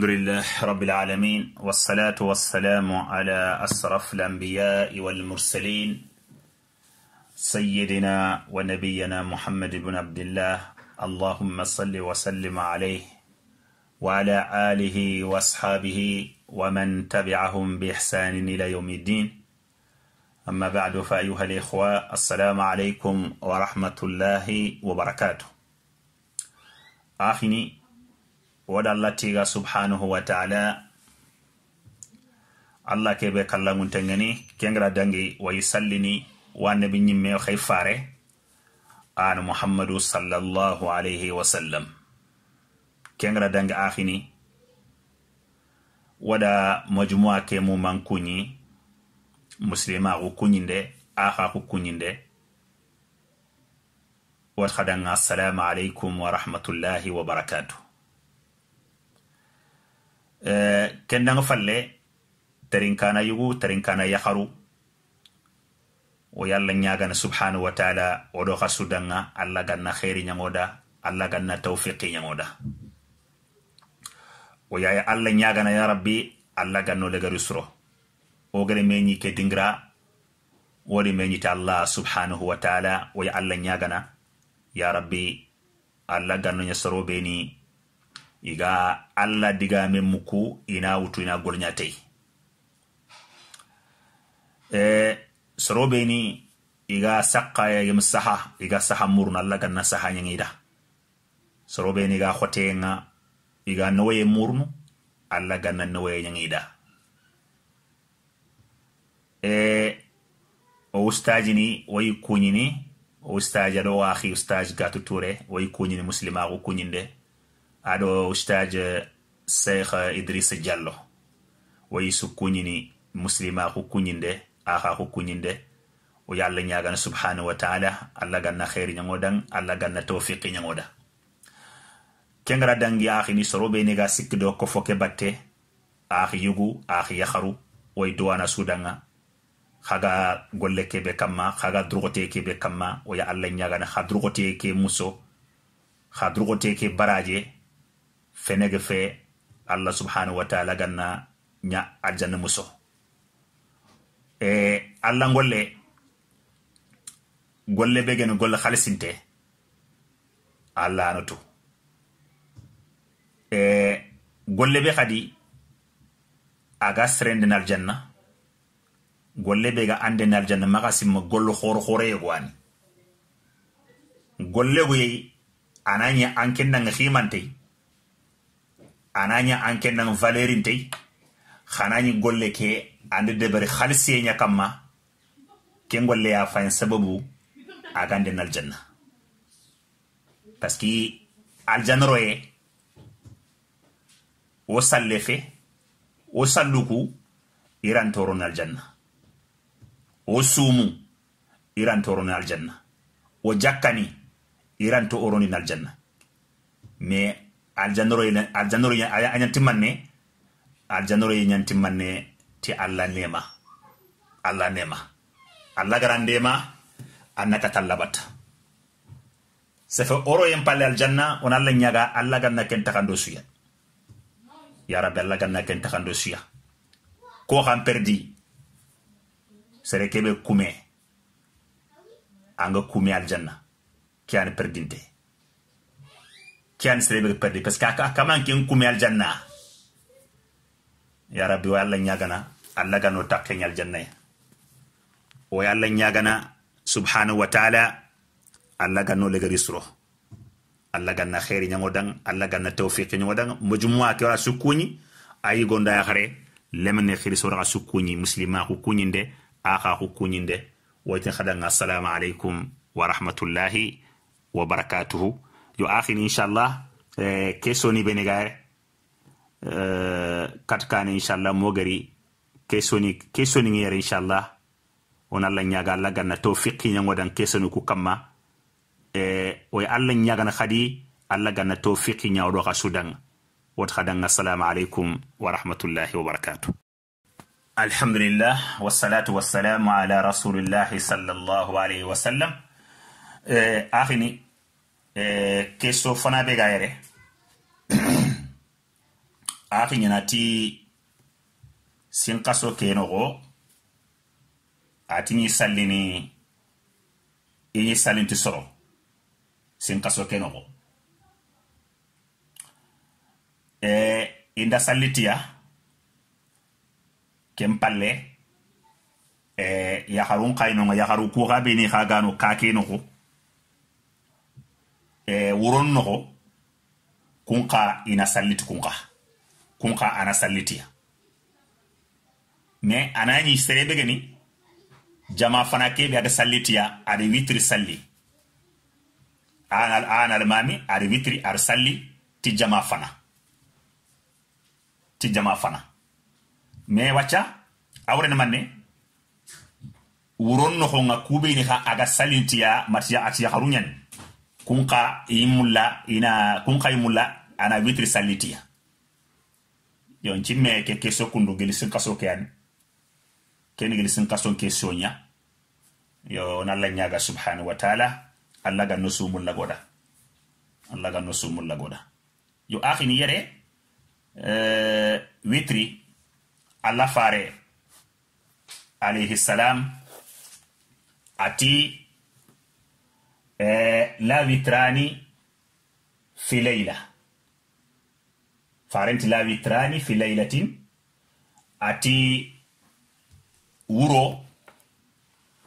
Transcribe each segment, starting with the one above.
الحمد لله رب العالمين والصلاة والسلام على أسرف الأنبياء والمرسلين سيدنا ونبينا محمد بن عبد الله اللهم صل وسلم عليه وعلى آله وأصحابه ومن تبعهم بإحسان إلى يوم الدين أما بعد فأيها الإخوة السلام عليكم ورحمة الله وبركاته أخني woda allah tiga subhanahu wa ta'ala allah ke be kala ngunte ngani kengra dangi wa yusallini wa nabi nyimme khay fare an muhammadu sallallahu alayhi wa sallam kengra dangi akhini wada majmua ke mu mankunyi muslima ku kunyinde akha ku kunyinde wat khadanga assalamu alaykum wa rahmatullahi wa barakatuh Eh, kendanga falle tarinkana yugu tarinkana yakharu wo yalla ñagana subhanahu wa taala oɗo xa sudanga allah ganna xeeri ñangoda allah ganna tawfiqi ñangoda wo yaya allah ñagana ya rabbi allah ganno legari suro wo gere meñi ke dingira wori meñita allah subhanahu wa taala woya allah ñagana ya rabbi allah ganno ña beni iga alla digame muku ina wutu ina golñatey e sorobeni iga sakka yem saha iga saha murun alla ganna saha ñangida sorobeni iga xotenga iga nowoye murnu alla ganna nowoye ñangida e o ustaji ni wayi kuñini o ustaji aɗo waaxi ustaji gatu ture wayi kuñini muslimaxu kuñinde aɗo ustage seikh idrissa diallo wayi sukkuñini muslima hukkuñinde aha hukkuñinde o yo allah ñagana subhanahu wa taala allah ganna heyre ñango ɗan allah ganna tawfiqe ñango ɗa kengara dangi ahini soroɓeniga sikkido ko foke batte ahi yugu ahi yaharu woye dowana sudanga haga golle keɓe kamma haga drogote keɓe kamma o yo allah ñagana ha drogote ke muso ha drogote ke baraje fenege fe allah subhanahu wa taala ganna ña aljanna muso e allah golle golle be gene golle halisinte allah ano e golle be kadi aga serenden aljanna golle be ga anden aljanna maga simma gollo horo horeyego ani gollego yeyi ananya anken nanga himantey anaña ankenang valeurintey xanañi golle ke ande debari xalisiye ñakam ma ke ngolleya fayin sababu agande naljanna parceque aljanaroye wo salle fe wo salluku irantoro naljanna wo suumu irantoro naljanna wo jakkani iranto oroni naljanna mais aljanoro aljanoro a ñantimanne aljanoro ye ñantimanne ti alla nema alla nema alla gara ndema annata tallabata sefe oro yen palle aljanna on alla ñaga alla ganna ken taxando suya ya rabbi alla ganna ken taxando suya ko xan perdi sere kebe kume anga kume aljanna ke an perdinte ken serebe perdi parce que a kaman ken kume aljanna e ya rabbi o allah ñagana allah gano takke ñal jannaye o allah ñagana subhanahu wa taala allah ganno legari suro allah ganna xeeri ñango dang allah ganna tawfiqi ñango dang mojumua ke wara sukkuñi ayi gonda xare lemene xiri soraxa sukkuñi muslima xu kuñinde axa xu kuñinde woyten xadanga assalamu aleykum wa rahmatullahi wa barakatuhu yo akhini inchallah eh, kesoni bene gare eh, kat kane inchallah mogari kesoni kesoni ngere inchallah on allah ñaga allah ganna tawfiqi ñagodan kesoni ku kamma e eh, oye allah ñagana hadi allah ganna tawfiqi ñawɗo ha sudanga wot hadan assalamu aleykum wa rahmatullahi wa barakatuh alhamdulillah wassalatu wassalamu ala rasulillahi sallllahu alayhi wa sallam e eh, ahini Eh, keso fana be ga yɛrɛ axi ɲana ti sinkaso kenoxo ati ɲi sallini i ɲi sallin ti soro sinkaso kenoxo e eh, inda sallitiya ken palle eh, yaxarun xayinonga yaxaru kuxa beni xa gano e, eh, woron nogo kunka ina salliti kunka kunka ana sallitiya me anañi serebe geni jama fana keɓe ada sallitiya ada witri salli anal anal mami ada witri ar salli ti jama fana ti jama fana me wacha awre na manne wuron noxonga kuɓeyni ha aga salintiya matiya atiya xaruñani kunka imulla ina kunka imulla ana witri salitiya yon cimme ke keso kundu geli sin kaso ke ani keni geli sin kaso ke sonya yo na Allah nyaga subhanahu wa ta'ala Allah ga nusumul lagoda Allah ga nusumul lagoda yo akhini yere eh witri Allah fare alayhi salam ati eh, la vitrani fileila farenti la vitrani fi leilatin ati wuro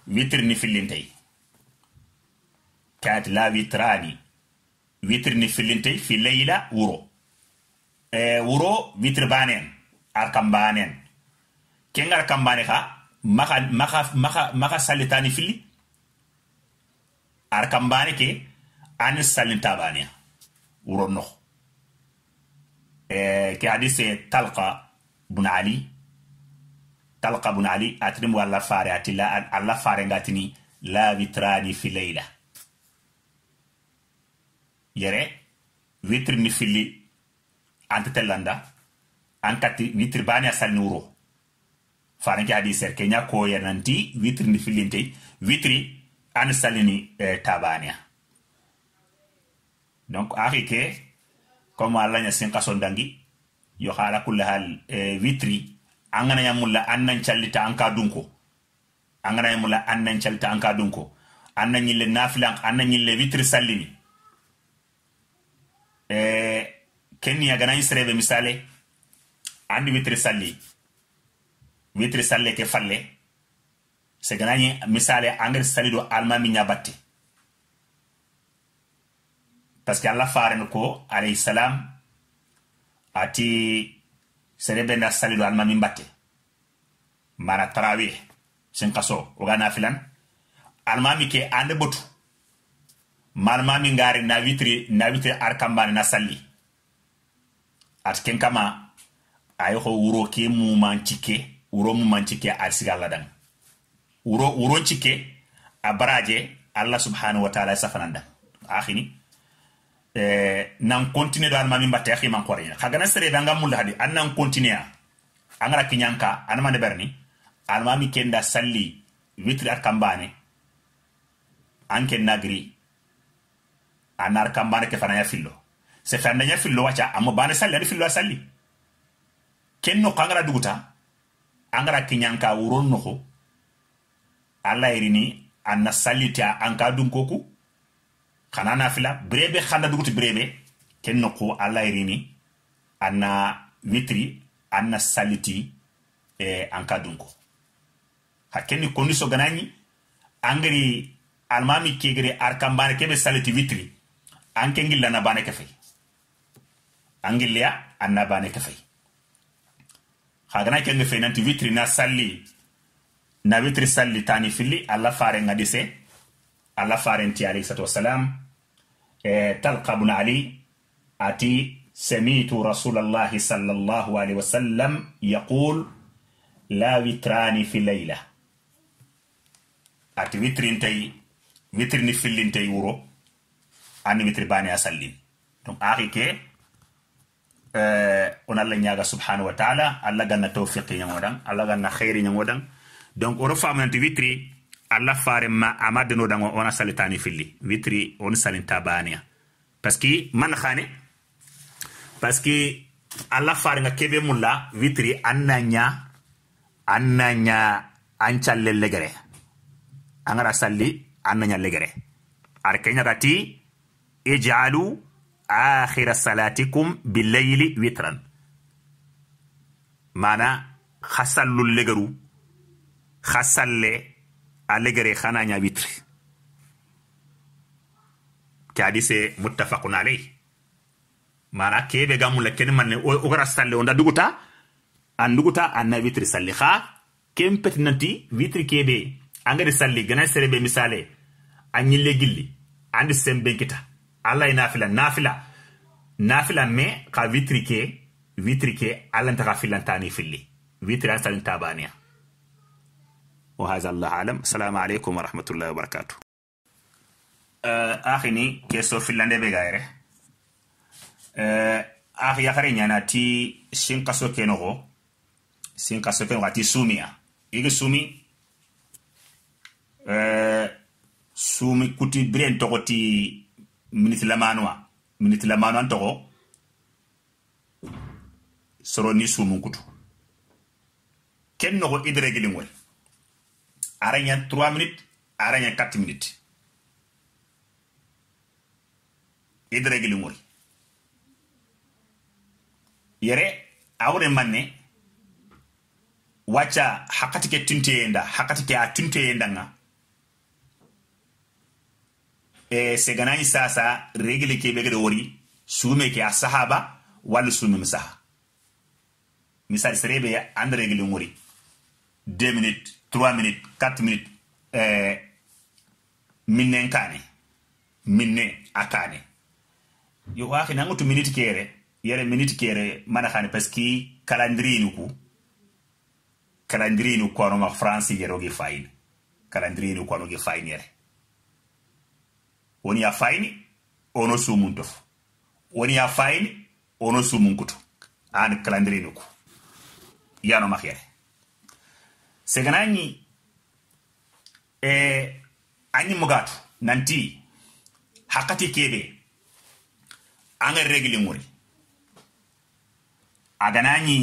witri filintei fillintey kaati la vitrani witri ni fillintey fi wuro e wuro witri banen arkam banen kengar kambane ha maka maha maha maha salitani fili ar kambane ke an salin tabaniya wuro no e ke hadise talqa bun ali talqa bun ali atrim wala alla fare atila alla fare ngatini la vitrani fi leila yere vitri ni fili telanda an ankati vitri bani asal nuro faranke hadise kenya ko yananti vitri ni filinte vitri an salini eh, tabania donc axi ke comme a laña sin kaso dangi yo xala kulla hal eh, vitri an ganaya mulla an nan callita an ka dunko an ganaya mulla an nan callita an ka dunko an na ñille nafilan an na ñille vitri sallini eh, kenni a ganañi misale andi vitri salli vitri salle ke falle se misale engrais salido alma minya par paske que allah faren ko alayhi salam ati sere benda saliɗo almami mbatte mana tarawih sinkaso ogana filan almami ke ande botu malmami ngari na vitri na vitri arkambane na salli ati ken kama ho wuro ke mumanci ke wuro mumanci wuro wuro cikke a baraje allah subhanahu wa taala safananda axini eh, nan continue do anma min batte axi man qorina xa gana sere danga mulla hadi an nan continue a angara kiñanka anamande berni anma ken da salli witri ar kambane an ken nagri nagiri anar kambane ke fanaya fillo se fanaya fillo wacha amma bane salli adi fillo a salli ken no angara duguta angara kiñanka wuron noxo alla yirini anna sallita anka dunkoku xana fila brebe xanda duguti brebe ken noku alla yirini anna witri anna saliti e anka dunko ha kenni condition ganañi angari almami kegere arkambane kebe saliti witri anke ngilla na bane kefay angilleya anna bane kefay ha gana kenge fe nanti witri na salli nawitiri salli tani filli alla faren ga dise alla farenti alayhi salatu wassalam e talqa bun ali ati samitu rasulallahi sallallahu alaihi wasallam yaqul la witrani fi layla ati witrintay witrini fillintay wuro ani witri bane a donc axi ke eh, on alla ñaga subhanahu wa taala alla ganna tawfiqi ñangodan alla ganna xeyri ñangodan donc oto famunanti witri allah farenma ama deno dango ona salitani filli witri on salinta baneya parce que man hane parce que allah farenga keɓe mum la witri anna ña anna ña an calle legere an gara salli anna ña legere ar keñagati ijalu akhira salatikum billayli witran mana ha sallu legeru khasalle alegere khana nya witri kadi se muttafaqun alay mana kebe ga mulla ken manne o gara salle onda duguta an duguta anna witri salli kha ken peti nanti witri kebe angare salli gana serebe misale an ñille gilli andi sembenkita alla e nafila nafila nafila me ka witri ke witri ke allanta xa fillantani filli witri an salin وهذا الله أعلم السلام عليكم ورحمة الله وبركاته أخيني كيسو فنلندا بغيره أخي يخري نانا تي سينقصو كنغو سينقصو كنغو تي سوميا إيجي سومي sumi kuti biren togo ti miniti lamanwa miniti lamanwan togo soro ni sumun kutu ken nogo idiregilin wel araña 3 minutes araña 4 minutes idiragili ŋori yere awre manne wacca hakati ke tunteyenda hakati ke a tunteyenda ŋa e seganañi sasa regili ke ɓegede wori suume ke a sahaba walla suume mi serebe andre regili 2 minutes 3 minutes 4 minutes eh, minnen kane minne a yo yo nangu tu minute kere yere minute kere mana xane parce que calendrinu ku calendrinu kono ma france yero gi fayni nuku kono gi fayni yere woni ya fayni ono sumun tof woni ya fayni ono sumun kutu an calendrinu nuku yano max yere seganani e eh, anyi mugatu nanti hakati kebe anga regli nguri aganani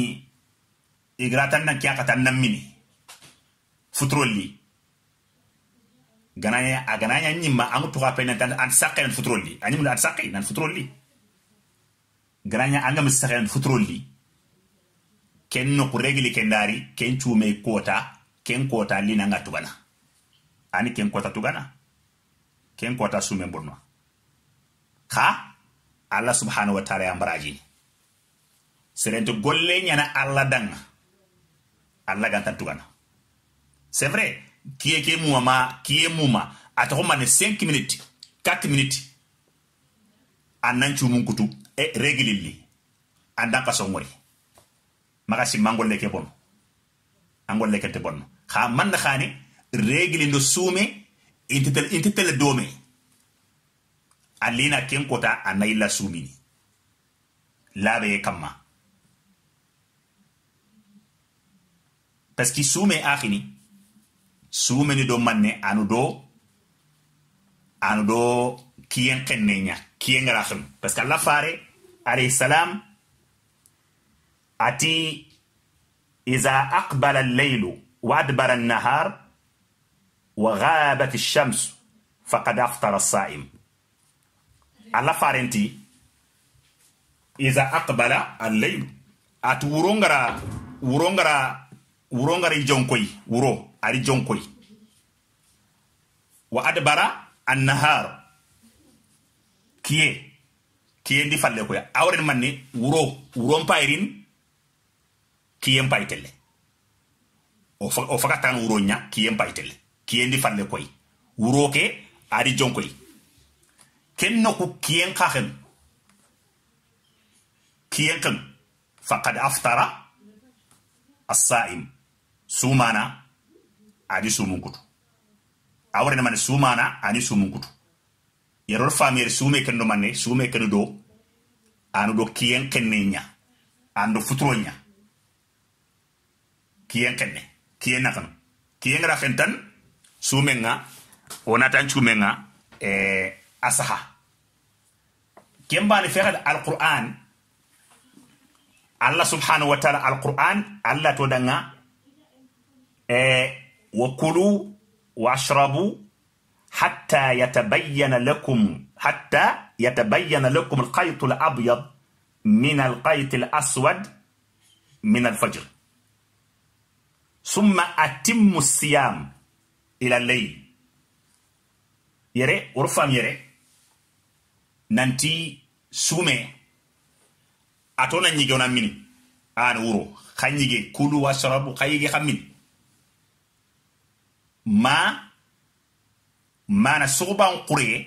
igratan na kya katan nan mini futrolli gananya agananya nyimma angu tuka pena tan an sakai nan futroli anyi an sakai nan gana ya anga misakai nan futroli ken no regli kendari ken me kota ken kota lina nga tugana ani ken kota tugana ken kota sume bonwa ha allah subhanahu wa ta'ala yambaraji serente golle nyana allah danga allah ganta tugana c'est vrai kie ke muma kie muma atako mane 5 minutes 4 minutes annan cumun kutu e regililli andan kasongori makasi simmangolle ke bono angol lekete bonno ha man na khani regli ndo sume intitel intitel dome alina ken kota anayla sumini labe kamma parce que sume akhini sume ni do manne anu do anu do kiyen kenne nya kiyen gara khum parce fare alayhi salam ati idha aqbala leilu wa adbara nahar wa ghabat ash-shams faqad aftara saim alla farenti iza aqbala al-layl atu wurongara wurongara wurongara jonkoy wuro ari jonkoy wa adbara an-nahar kiye kiye ndi falle koy awren manni wuro wuron mpairin kiyen paitele o o fakatan uronya nya kiyen paytelle kiyen di falle koy uroke ke ari jonkoy ken no ku kiyen khaxen kiyen kan faqad aftara as-sa'im sumana adi sumunkutu awrene mane sumana ani sumunkutu yeror famir sume kendo manne sume kendo do anu do kiyen kenne nya ando nya kiyen kenne kiyen nakano kiyen ra fentan sumenga onatan cumenga e asaha kembani fexal alquran allah subhanahu wa taala alquran allah to danga e wa kulu washrabu hatta yatabayyana lakum hatta yatabayyana lakum alqaytu alabyad min alqayt alaswad min alfajr summa atimmu siyam ila lay yere wor fam yere nanti sume atona ñige ona mini an wuro khanyige kulu washrabu xa yige xa ma mana suguban xureye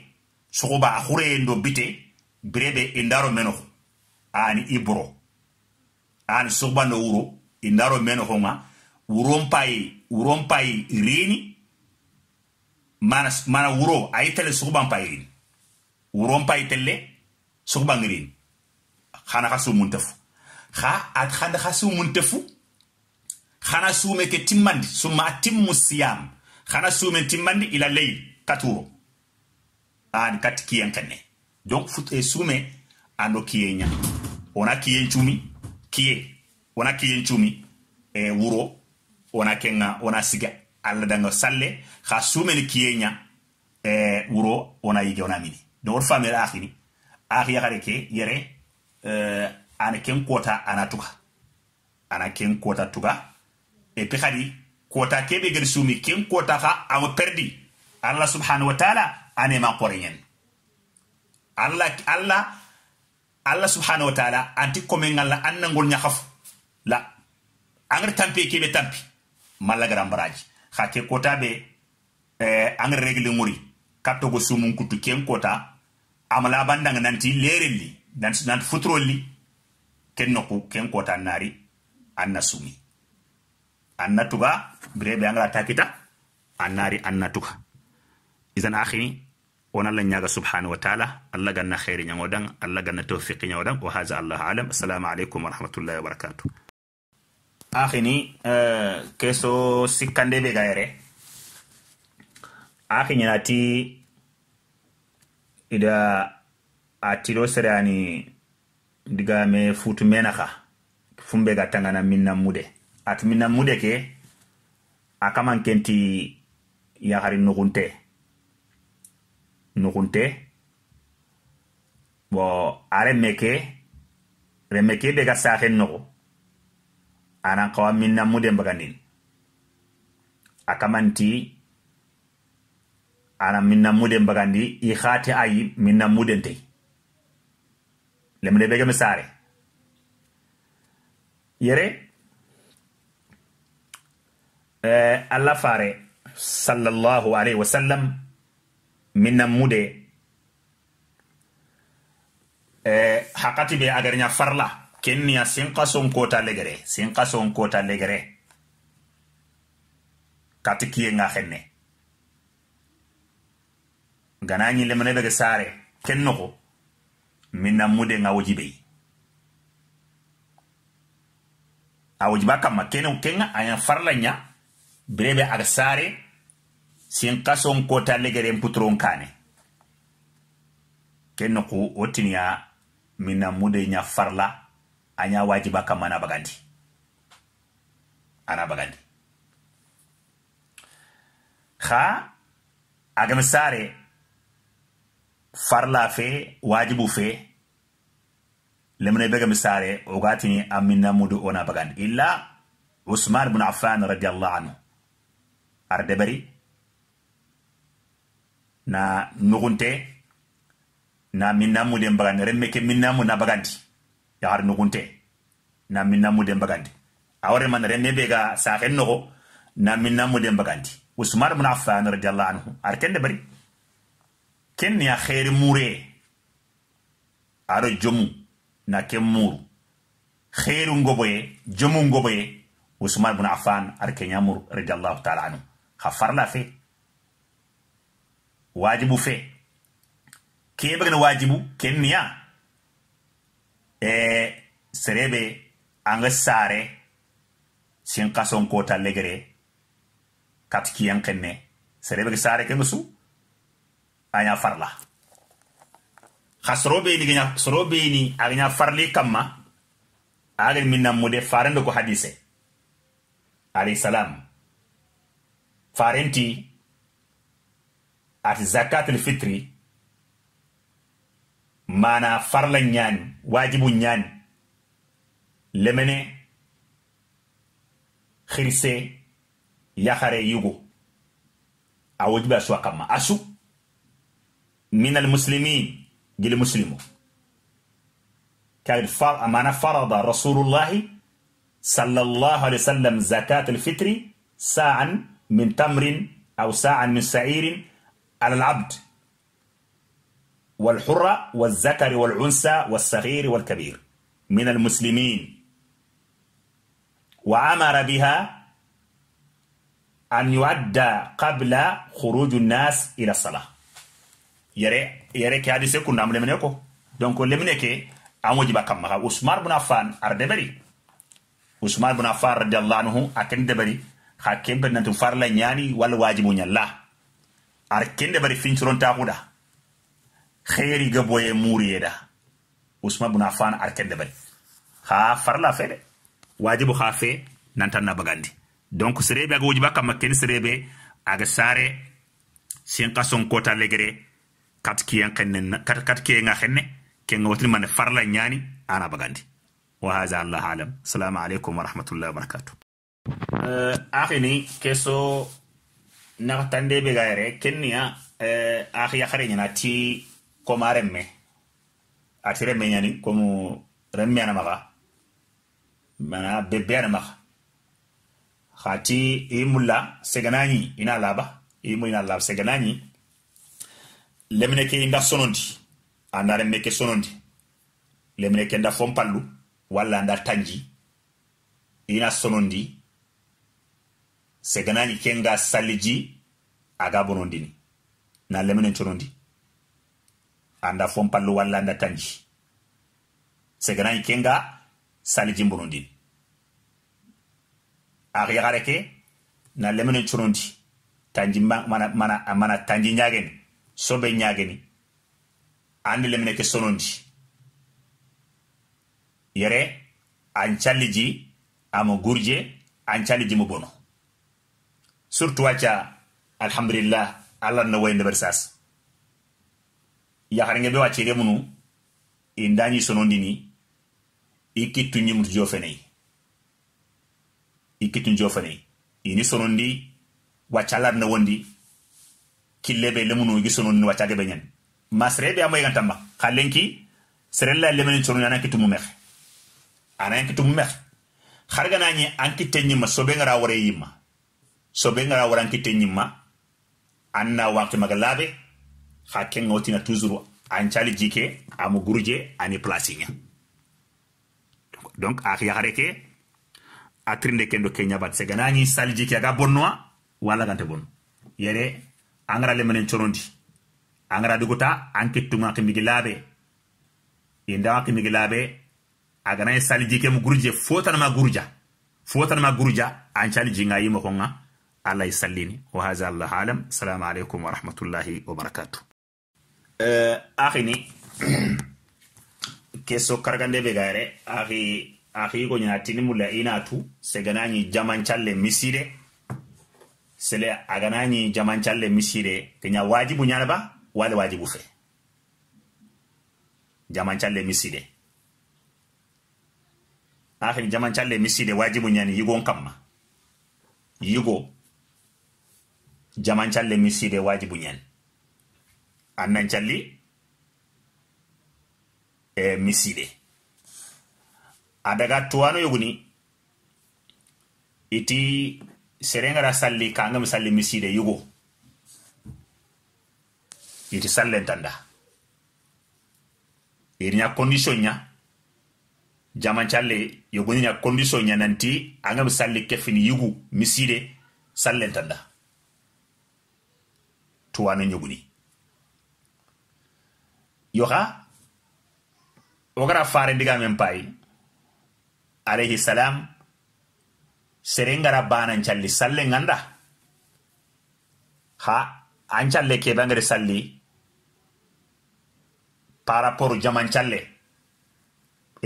suguba a xureyen bite birebe indaro meno ani ibro ani suguban do wuro indaro ma wuronpaye wuronpaye reni mana mana wuro ayi tele suguban paye reni wuronpaye telle suguban reni xana xa sumun tefu xa at xanda xa sumun tefu xana sume ke timmandi suma atimmu siyam xana sume timmandi ila leyl katuro an kat kiyen kenne donc fut e eh, sume ando kiye ona kiyen cumi ona eh, kiyen e wuro wona kenga wona siga allah dango salle ha sumeni kiyeña e eh, wuro wona yige wona mini donc wot famere ahini ahiya hade ke yere uh, ana ken kota ana tuga ana ken kota tuga e pi hadi kota kebe gedi sumi ken kota ha ama perdi allah subhanahu wa taala anema koreñen allah allah allah subhanahu wa taala anti komen annangol ñahafu la angata tampi e keɓe tampi malagran baraji hake kota be eh, an regle nguri katto go sumun kutu ken kota amala bandang nanti lerelli dan nan futrolli ken noku ken kota nari anna sumi anna tuga brebe angala takita annari anna tuga izan akhini on allah ñaga subhanahu wa taala allah ganna heyre ñagoɗan allah ganna tawfiqi ñagoɗan o haja allah alam assalamu aleykum wa rahmatullahi wa barakatuh axini eh, keso sikkande be ga yere axi ñanati ida a tiro diga me futu mena xa fumbe ga tangana minna mude ati minna mude ke a kaman kenti yaxari nuxunte nuxunte bo a remme ke remme ke be ga saxen noxo ana kawa min nammuden bagandini akamanti ana min nammuden bagandi i khati ayi min nammuden tey lemne bege misare eh. yere eh, allah fare sallallahu alaihi wasallam min nammude eh, hakati be agarña farla kenya sinka sonkota legere sinka sonkota legere kati kiyenga xenne gana ñillemane bege sare ken noxo min na mude nga wojibey a wojiba kamma kene kenga aya farla ña birebe aga sare sinka sonkota legeren putron kane ken noxu wo tiniya min na mude ña farla anya wajiba kamma ana bagandi ana bagandi kha agam sare farla fe wajibu fe lemne misare ogati ni amina mudu ona bagandi illa usman ibn affan radiyallahu anhu ardebari na nugunte na minamu den bagandi remeke ke na bagandi yagari nugunte na minna muden bagandi awaremana man renne be ga sahen nogo na bagandi usman ibn affan radiyallahu anhu arkende bari ken ya khair mure aro jomu na ken muru khairu ngoboye jomu ngoboye usman ibn affan arkenya muru radiyallahu ta'ala anhu khafarla fe wajibu fe kebe wajibu ken niya e serebe anga sare sin kason kota legere kat kiyan kenne serebe sare ke su anya farla khasrobe ni ganya sro ni anya farli kama agal minna mude farando ko hadise alayhi salam farenti at zakat al fitri maanaa farla nyaani waajibu nyaani lemene khirise yakhare yugo awajiba aswa kama asu min almuslimin gili muslimo muslimu كان أمانة فرض رسول الله صلى الله عليه وسلم زكاة الفطر ساعا من تمر أو ساعا من سعير على العبد والحرة والذكر والأنثى والصغير والكبير من المسلمين وعمر بها أن يؤدى قبل خروج الناس إلى الصلاة يري يري كي هذه سكون نعمل منيكو دونك لمنيكي أموجي بكم عثمان بن عفان أردبري عثمان بن أفان رضي الله عنه أكن دبري خاكين بنا نتفار لنياني والواجب نيالا أركين دبري فينشرون تاقودا kheri ga boye muriyeda usman bin affan arkende bari ha farla fede wajibu ha fe nantan na bagandi donc serebe aga wajiba kama ken serebe aga sare sin kason kota legere kat kiyen kenne kat kat kiyen khenne ken wotin man farla nyani ana bagandi wa hadha allah alam assalamu alaikum wa rahmatullahi wa barakatuh uh, akhini keso naxtande be ga yere ken niya uh, axi yaxare ñana ti koma remme ati remme ñani comme remme ana maxa mana bébé ana maxa xati imula seganani seganañi ina laba imu ina laba seganañi lemine ke inda sonondi anda remme ke sonondi lemine ke nda fompallu wala anda tanji ina sonondi seganani kenga saliji aga bonondini na lemine chonondi anda fompallo walla anda tanji seganayi kenga sali jimburundin axa yaxare ke na lemene curundi tanji mana, mana, mana tanji ñageni sobe ñageni andi lemine ke sonondi yere an calliji amo gurje an calliji mo bono surtout wacca alhamdulillah allah wayi wayndebere sasa yaharenge be waccere munu i dañi sonondini i kittu ñimutu jo feneyi i kittu jo feneyi ini sonondi wacca larne wondi kilebe le munu igi sonondini waccage be ñen ma sere be amoyi gan tamba xa lemeni sononi ana kittu mumexe ana yan kittu kharga xarganañi anki kitte ma sobe ngara wara yima sobe ngara wara an kitte ñimma an na waktu maga laabe xa kenga wotina toujours an cali jike amu gurje ani placinga donc a yaxare ke a trinde kendo ke ñabat seganañi sali jike aga bonnoa wala gante bonno yere angara lemenen corondi angara duguta an kittunga kimigi laabe indawa kimigi laabe aganayi sali jike mu gurje fotanama gurja fotanama gurja an cali jinga yimo konga allah sallini wa haza allah alam salamu alaikum wa rahmatullahi wa barakatuh uh, eh, axini keso karagande be gare axi axi go ñana tini mulla inatu seganañi jamancalle misire sele aganañi jamancalle misire keña wajibu ñana ba wale wajibu fe jamancalle miside axini jamancalle miside wajibu ñani yigon kamma yigo jamancalle miside wajibu ñani annan e eh, misile adaga tuwano yoguni iti serengara salli kangam salli miside yugo iti sallen iri irinya condition nya jaman challe yogoni nya condition nya nanti angam salli kefini yugu miside sallen tanda tuwano yoguni yoxa wo gara farendigamen payi alayhi salam seren gara banan calli sallen ganda ha an calle ke bangare salli par rapport jaman calle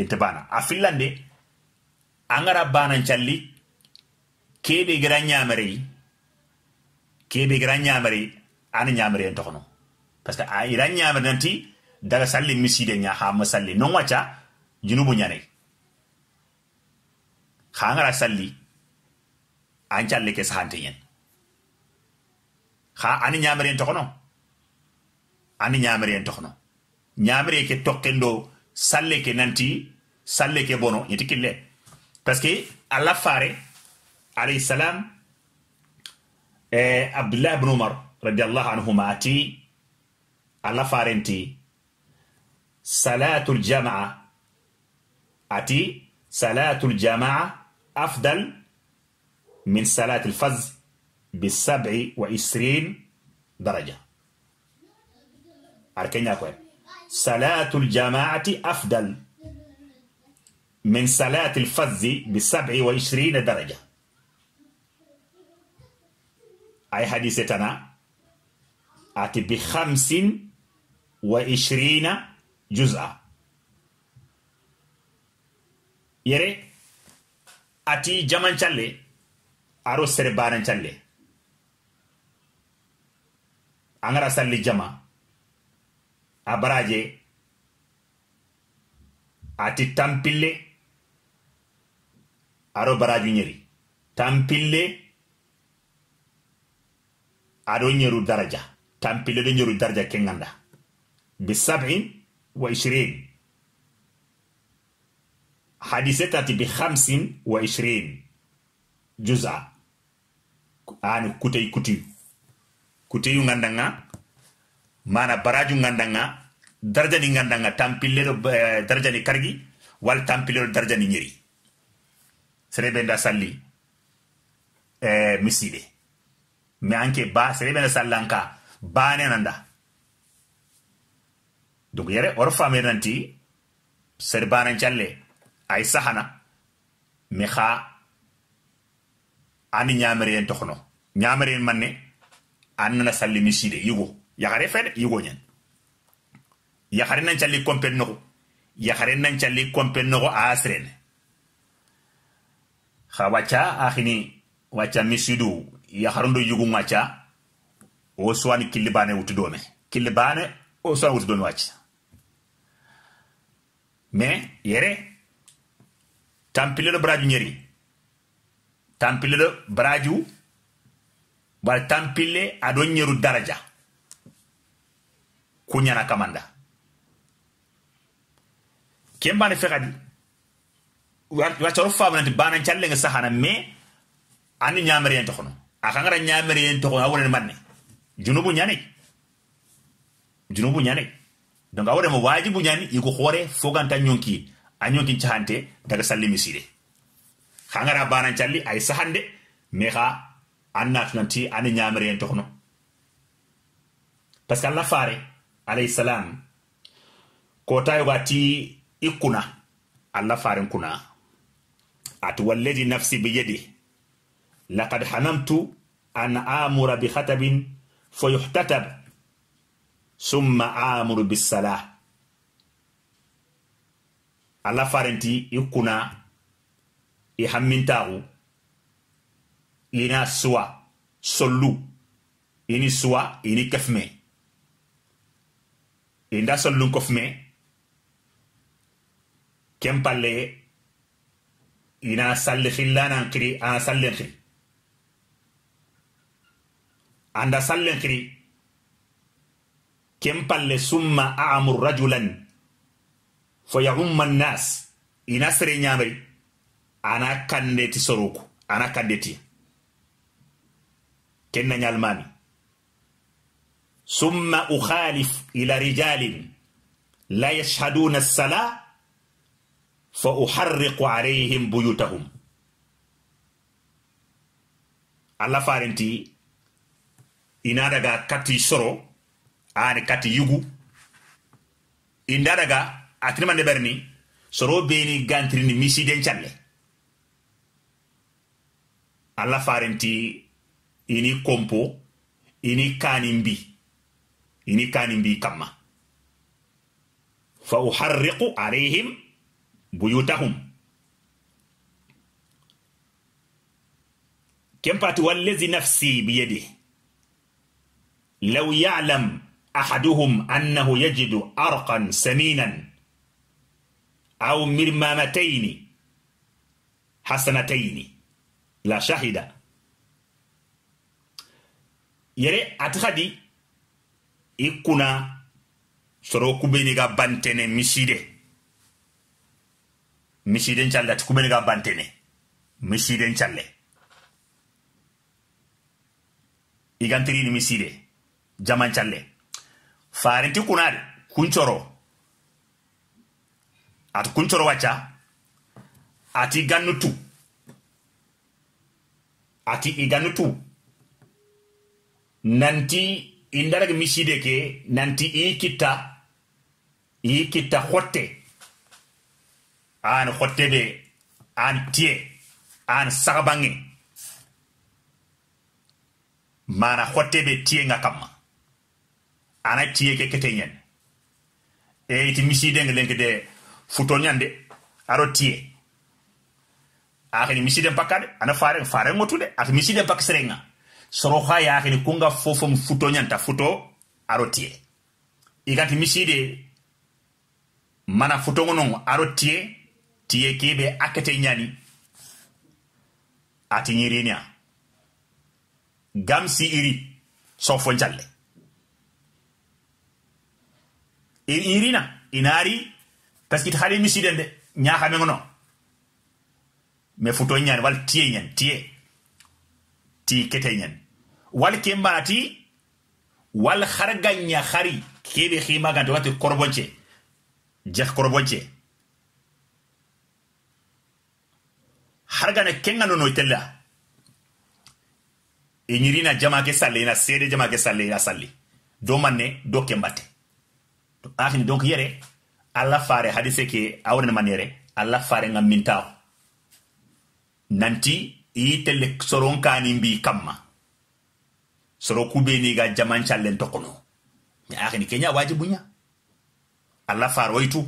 ente bana a fillande an gara banan calli kebe gira ñamari kebe gira ñamari ana ñamari en toxono parce que a ira ñamari nanti daga salli miside nya ha masalli non wacha junubu nyane khangara salli an challe ke sahante yen kha ani nyamere to kono ani nyamere to kono nyamere ke tokkendo salle ke nanti salle ke bono yiti kille parce que alla fare alayhi salam eh abdullah ibn umar radiyallahu anhuma ati alla farenti صلاة الجماعة أتي صلاة الجماعة أفضل من صلاة الفز بالسبع وعشرين درجة أركين أقول صلاة الجماعة أفضل من صلاة الفز بسبع وعشرين درجة أي حديثتنا أتي بخمس وعشرين درجة juza yere ati jaman challe aro sere baran challe angara salli jama abaraje ati tampille aro baraju ñeri tampille aɗo ñeru daraja tampille do ñeru daraja kenganda ganda bisabin wa ishirini hadisetati bihamsin wa ishirini juza ani kutei kutiyu kuteyu ngandanga mana baraju gandanga darjani gandanga tampilero eh, darja darjani kargi wal tampilleɗo darjani nyeri serebe nda salli eh, misiɗe mais anke ba serebe nda sallanka nanda duguyere oro fame nanti serbanan calle ay sahana mi xa ani ñamereyen toxono ñamereyen manne an nana salli mi side yigo yaxare fede yigo ñen yaxare nan calli compen noxu yaxare nan calli compen noxu a asrene xa wacca axini wacca mi sidu yaxarundo yigun wacca wo suwani killi bane wutu dome killi bane wo suwani wutu dome mais yere tampileɗo baraji ñeri tampileɗo baraji bara tampille aɗon ñeru daraja kuñana kamanda kembane fe kadi waccoro famunanti banan callenge sahana mais andi ñameriyen tokono akangara ñameriyen tokono a wonani manne junubu ñanayi junubu ñane donc awore mo wajibu ñani iko hoore foganta ñonki a ñonkin cahante daga salli miside hangara banan calli ay sahande mais ha an natunanti ani en tokhno parce que allah fare alayhi salam ko ti i ikuna allah faren kuna at walledi nafsi bi yadi laqad hanamtu an amura bi bikhatabin fayuhtatab summa amuru bisala alla farenti i kuna i hammintaxu ina suwa sollu ini suwa ini kefme inda sollun kofme ken palle ina salli xillanan xiri ana sallin xiri anda sallin xiri ken summa amur rajulan fo yaumma nnas ina sere ñamari ana kande ti soroku ana kandeti ken na ñalmami summa ukhalif ila rijalin la yashhaduna assala fa uharriqu alayhim buyutahum allah farenti ina daga katti soro ani kati yugu inda daga atinimande berni soro beni gantirini misiden calle alla farenti ini kompo ini kanimbi ini kanimbi kamma fa uharriqu alayhim buyutahum kempati wallazi nafsi biyedi law ya'lam ahaduhum annahu yajidu arqan saminan au mirmamataini hasanataini la shahida yere atikadi ikuna soro kubeni ga bantene miside misiden challe ati kubeni ga bantene misiden challe igantirini miside jaman challe farinti kunari kuncoro ati kuncoro wacha ati gannu tu ati i tu nanti indarag mishide ke nanti ikita kitta khote hotte an khote be an tie an sagabange mana hotte be tie nga kamma ana kete keteñen e iti misidenge lenke de futo ñande aro tiye akini misiden pakka de ana fare fare faren faren ngotude misi misiden pak serenga soro ha ya akini kunga fofom futo ñanta futo aro tiye igati de mana futo ngonon aro tiye tiye kebe akete ñani ati ñirinia gamsi iri sofo jalle irina inari paski to haade misiden de ñaakame ngono mais futo ñani walla tiye ñan tiye ti kete ñan wal ke mbaati wal hargaña hari keɓe ximagante wati korbonce jex korbonce hargana kenganono tella e jama ke salle ina seede jama ke salle ina salli do manne do ke akini donc yere alla fare hadise ke awrena manere alla fare nga mintaw nanti i tele soron kani mbi kamma soro kube ni ga jaman challen tokono mi akhini kenya wajibu nya alla fare oyitu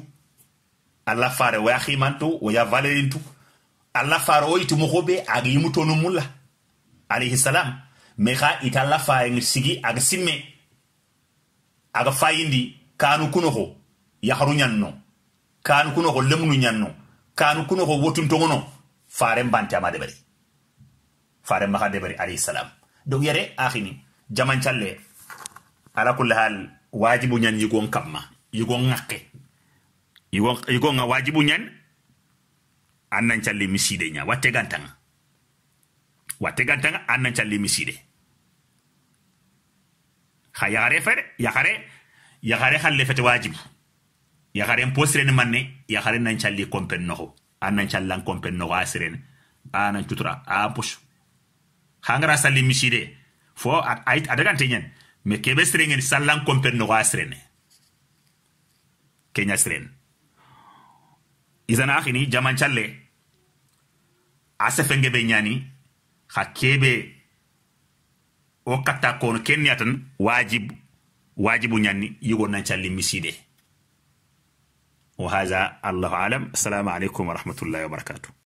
alla fare waya himantu waya valerintu alla fare oyitu mogobe aga yimutonu mulla alayhi salam me xa ita alla fare sigi aga simme aga fayindi kanu kunoho yaharu ñanno kanu kunoho lemunu ñanno kanu kunoho wotuntogono faren bante ama debari faren maha debari alayhisalam donc yere ahini jamancalle ala kulle hal wajibu ñan yigon kamma yigon ŋakke yigon ŋa wajibu ñan an nan calle miside ña watte gantaŋa watte gantaŋa an nan calle miside ha yahare fere yahare halle fete wajibi yagare po sirene manne yagare nan calli kompen noxo a nan callan kompen noxo a sirene a nan cutura a poche hangara salli miside fo a dagante ñen mais kebe sirengeni sallan kompen noxo a sirene keña sirene isana jaman calle a sefenge be ñani xa kebe o katta kono ken ni wajib wajibu ñanni yigo nan calli miside wa haza allahu alam assalamu aleykum wa rahmatullahi wa barakatuh